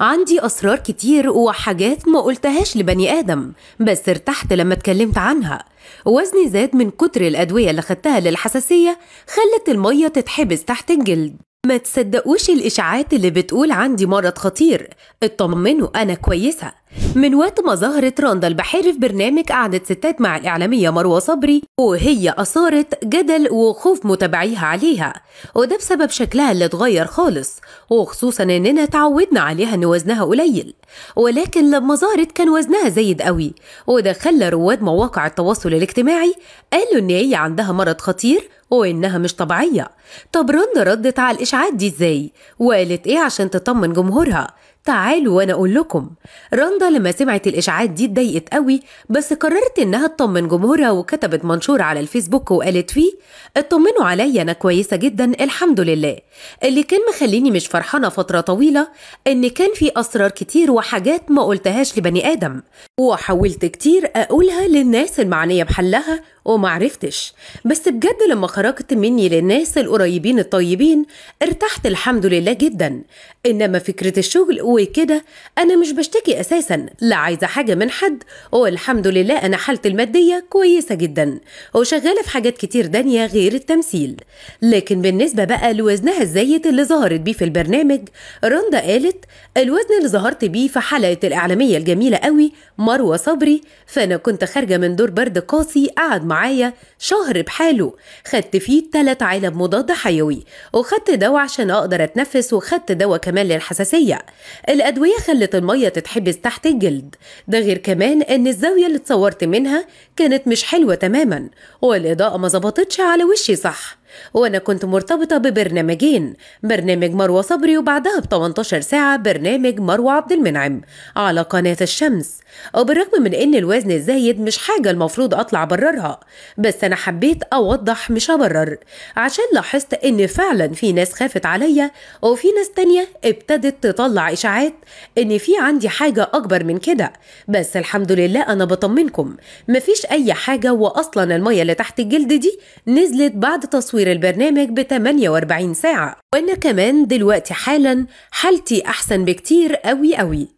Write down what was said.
عندي أسرار كتير وحاجات ما قلتهاش لبني آدم بس ارتحت لما اتكلمت عنها وزني زاد من كتر الأدوية اللي خدتها للحساسية خلت المية تتحبس تحت الجلد ما تصدقوش الإشاعات اللي بتقول عندي مرض خطير اطمنوا أنا كويسة من وقت ما ظهرت راندا البحيري في برنامج قعدة ستات مع الإعلامية مروة صبري وهي أثارت جدل وخوف متابعيها عليها وده بسبب شكلها اللي اتغير خالص وخصوصا إننا تعودنا عليها إن وزنها قليل ولكن لما ظهرت كان وزنها زايد قوي وده خلى رواد مواقع التواصل الاجتماعي قالوا إن هي عندها مرض خطير وإنها مش طبيعية طب رند ردت على الإشاعات دي إزاي وقالت إيه عشان تطمن جمهورها تعالوا وانا اقول لكم رندا لما سمعت الاشاعات دي اتضايقت قوي بس قررت انها تطمن جمهورها وكتبت منشور على الفيسبوك وقالت فيه اطمنوا عليا انا كويسه جدا الحمد لله اللي كان مخليني مش فرحانه فتره طويله ان كان في اسرار كتير وحاجات ما قلتهاش لبني ادم وحاولت كتير اقولها للناس المعنيه بحلها ومعرفتش بس بجد لما خرجت مني للناس القريبين الطيبين ارتحت الحمد لله جدا انما فكره الشغل قوي كده انا مش بشتكي اساسا لا عايزه حاجه من حد والحمد لله انا حالتي الماديه كويسه جدا وشغاله في حاجات كتير دانيه غير التمثيل لكن بالنسبه بقى لوزنها الزايد اللي ظهرت بيه في البرنامج رندا قالت الوزن اللي ظهرت بيه في حلقه الاعلاميه الجميله قوي مروه صبري فانا كنت خارجه من دور برد قاسي قعد معايا شهر بحاله خدت فيه تلات علب مضاد حيوي وخدت دواء عشان اقدر اتنفس وخدت دواء كمان للحساسيه الأدوية خلت المية تتحبس تحت الجلد ده غير كمان إن الزاوية اللي اتصورت منها كانت مش حلوة تماما والإضاءة ما ظبطتش على وشي صح وأنا كنت مرتبطة ببرنامجين برنامج مروة صبري وبعدها ب 18 ساعة برنامج مروة عبد المنعم على قناة الشمس وبالرغم من إن الوزن الزايد مش حاجة المفروض أطلع بررها بس أنا حبيت أوضح مش أبرر عشان لاحظت إن فعلا في ناس خافت عليا وفي ناس تانية ابتدت تطلع إشاعات إن في عندي حاجة أكبر من كده بس الحمد لله أنا بطمنكم مفيش أي حاجة وأصلا المية اللي تحت الجلد دي نزلت بعد تصوير تطوير البرنامج ب 48 ساعة وأنا كمان دلوقتي حالا حالتي أحسن بكتير أوي أوي